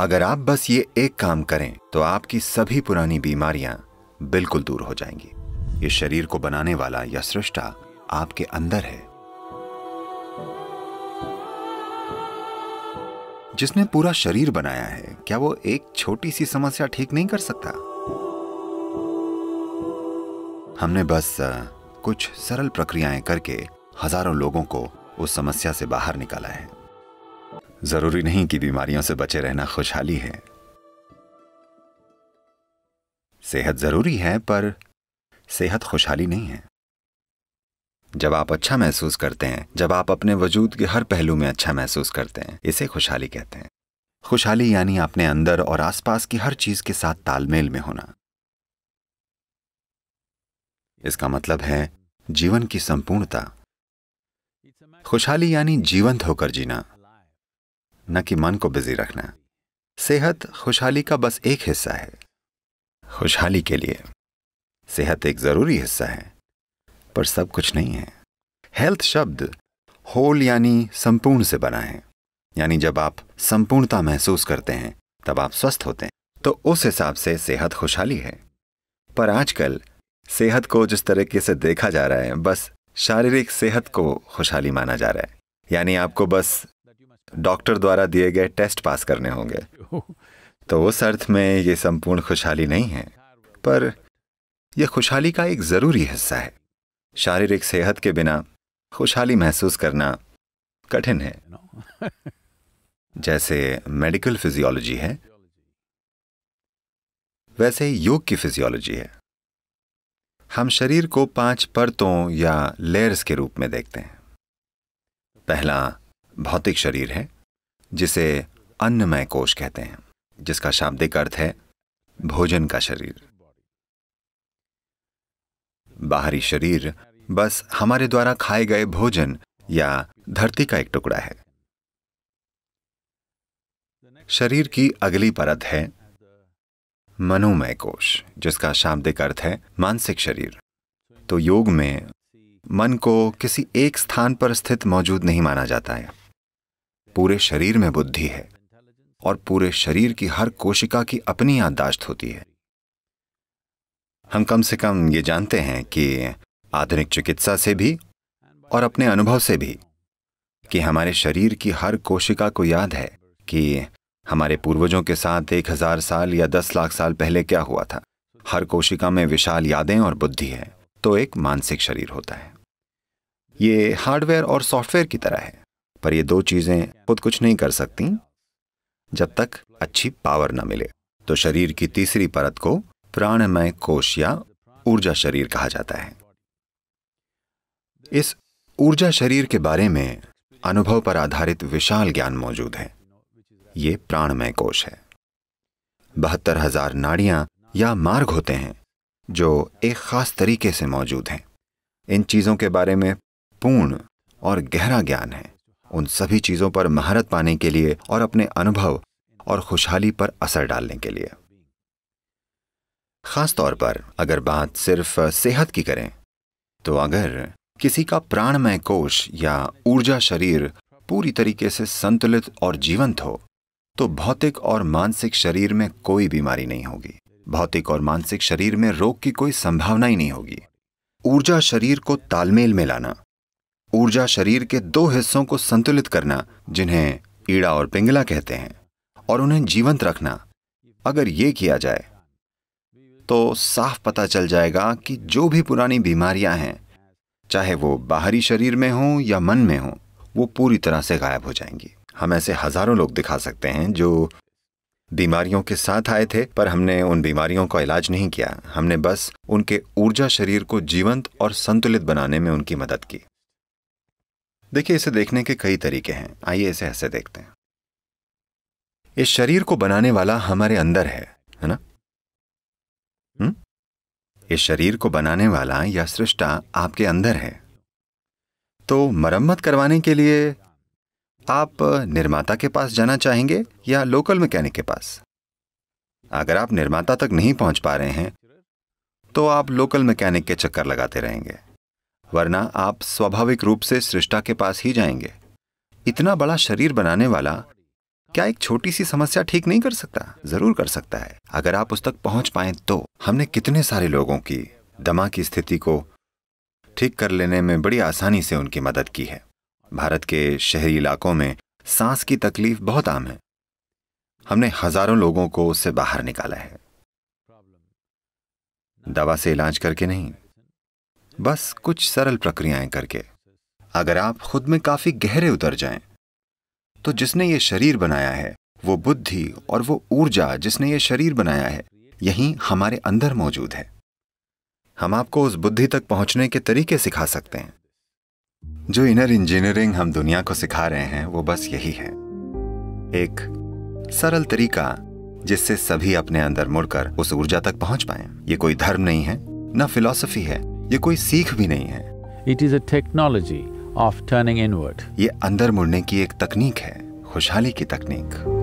अगर आप बस ये एक काम करें तो आपकी सभी पुरानी बीमारियां बिल्कुल दूर हो जाएंगी ये शरीर को बनाने वाला यह सृष्टा आपके अंदर है जिसने पूरा शरीर बनाया है क्या वो एक छोटी सी समस्या ठीक नहीं कर सकता हमने बस कुछ सरल प्रक्रियाएं करके हजारों लोगों को उस समस्या से बाहर निकाला है जरूरी नहीं कि बीमारियों से बचे रहना खुशहाली है सेहत जरूरी है पर सेहत खुशहाली नहीं है जब आप अच्छा महसूस करते हैं जब आप अपने वजूद के हर पहलू में अच्छा महसूस करते हैं इसे खुशहाली कहते हैं खुशहाली यानी अपने अंदर और आसपास की हर चीज के साथ तालमेल में होना इसका मतलब है जीवन की संपूर्णता खुशहाली यानी जीवंत होकर जीना न कि मन को बिजी रखना सेहत खुशहाली का बस एक हिस्सा है खुशहाली के लिए सेहत एक ज़रूरी हिस्सा है पर सब कुछ नहीं है हेल्थ शब्द होल यानी संपूर्ण से बना है यानी जब आप संपूर्णता महसूस करते हैं तब आप स्वस्थ होते हैं तो उस हिसाब से सेहत खुशहाली है पर आजकल सेहत को जिस तरीके से देखा जा रहा है बस शारीरिक सेहत को खुशहाली माना जा रहा है यानी आपको बस डॉक्टर द्वारा दिए गए टेस्ट पास करने होंगे तो उस अर्थ में ये संपूर्ण खुशहाली नहीं है पर यह खुशहाली का एक ज़रूरी हिस्सा है शारीरिक सेहत के बिना खुशहाली महसूस करना कठिन है जैसे मेडिकल फिजियोलॉजी है वैसे योग की फिजियोलॉजी है हम शरीर को पांच परतों या लेयर्स के रूप में देखते हैं पहला भौतिक शरीर है जिसे अन्नमय कोश कहते हैं जिसका शाब्दिक अर्थ है भोजन का शरीर बाहरी शरीर बस हमारे द्वारा खाए गए भोजन या धरती का एक टुकड़ा है शरीर की अगली परत है मनोमय कोश जिसका शाब्दिक अर्थ है मानसिक शरीर तो योग में मन को किसी एक स्थान पर स्थित मौजूद नहीं माना जाता है पूरे शरीर में बुद्धि है और पूरे शरीर की हर कोशिका की अपनी याददाश्त होती है हम कम से कम ये जानते हैं कि आधुनिक चिकित्सा से भी और अपने अनुभव से भी कि हमारे शरीर की हर कोशिका को याद है कि हमारे पूर्वजों के साथ एक हजार साल या दस लाख साल पहले क्या हुआ था हर कोशिका में विशाल यादें और बुद्धि है तो एक मानसिक शरीर होता है ये हार्डवेयर और सॉफ्टवेयर की तरह है पर ये दो चीज़ें खुद कुछ नहीं कर सकती जब तक अच्छी पावर न मिले तो शरीर की तीसरी परत को प्राणमय कोश या ऊर्जा शरीर कहा जाता है इस ऊर्जा शरीर के बारे में अनुभव पर आधारित विशाल ज्ञान मौजूद है ये प्राणमय कोश है बहत्तर हजार नाड़ियां या मार्ग होते हैं जो एक खास तरीके से मौजूद हैं इन चीजों के बारे में पूर्ण और गहरा ज्ञान है उन सभी चीज़ों पर महारत पाने के लिए और अपने अनुभव और खुशहाली पर असर डालने के लिए खास तौर पर अगर बात सिर्फ सेहत की करें तो अगर किसी का प्राणमय कोष या ऊर्जा शरीर पूरी तरीके से संतुलित और जीवंत हो तो भौतिक और मानसिक शरीर में कोई बीमारी नहीं होगी भौतिक और मानसिक शरीर में रोग की कोई संभावना ही नहीं होगी ऊर्जा शरीर को तालमेल में लाना ऊर्जा शरीर के दो हिस्सों को संतुलित करना जिन्हें ईड़ा और पिंगला कहते हैं और उन्हें जीवंत रखना अगर ये किया जाए तो साफ पता चल जाएगा कि जो भी पुरानी बीमारियां हैं चाहे वो बाहरी शरीर में हों या मन में हों वो पूरी तरह से गायब हो जाएंगी हम ऐसे हजारों लोग दिखा सकते हैं जो बीमारियों के साथ आए थे पर हमने उन बीमारियों का इलाज नहीं किया हमने बस उनके ऊर्जा शरीर को जीवंत और संतुलित बनाने में उनकी मदद की देखिए इसे देखने के कई तरीके हैं आइए इसे ऐसे देखते हैं इस शरीर को बनाने वाला हमारे अंदर है है ना हुँ? इस शरीर को बनाने वाला या सृष्टा आपके अंदर है तो मरम्मत करवाने के लिए आप निर्माता के पास जाना चाहेंगे या लोकल मैकेनिक के पास अगर आप निर्माता तक नहीं पहुंच पा रहे हैं तो आप लोकल मैकेनिक के चक्कर लगाते रहेंगे वरना आप स्वाभाविक रूप से सृष्टा के पास ही जाएंगे इतना बड़ा शरीर बनाने वाला क्या एक छोटी सी समस्या ठीक नहीं कर सकता जरूर कर सकता है अगर आप उस तक पहुंच पाए तो हमने कितने सारे लोगों की दमा की स्थिति को ठीक कर लेने में बड़ी आसानी से उनकी मदद की है भारत के शहरी इलाकों में सांस की तकलीफ बहुत आम है हमने हजारों लोगों को उससे बाहर निकाला है दवा से इलाज करके नहीं बस कुछ सरल प्रक्रियाएं करके अगर आप खुद में काफी गहरे उतर जाएं, तो जिसने ये शरीर बनाया है वो बुद्धि और वो ऊर्जा जिसने ये शरीर बनाया है यही हमारे अंदर मौजूद है हम आपको उस बुद्धि तक पहुंचने के तरीके सिखा सकते हैं जो इनर इंजीनियरिंग हम दुनिया को सिखा रहे हैं वो बस यही है एक सरल तरीका जिससे सभी अपने अंदर मुड़कर उस ऊर्जा तक पहुंच पाए ये कोई धर्म नहीं है ना फिलॉसफी है ये कोई सीख भी नहीं है it is a technology of turning inward ये अंदर मुड़ने की एक तकनीक है खुशहाली की तकनीक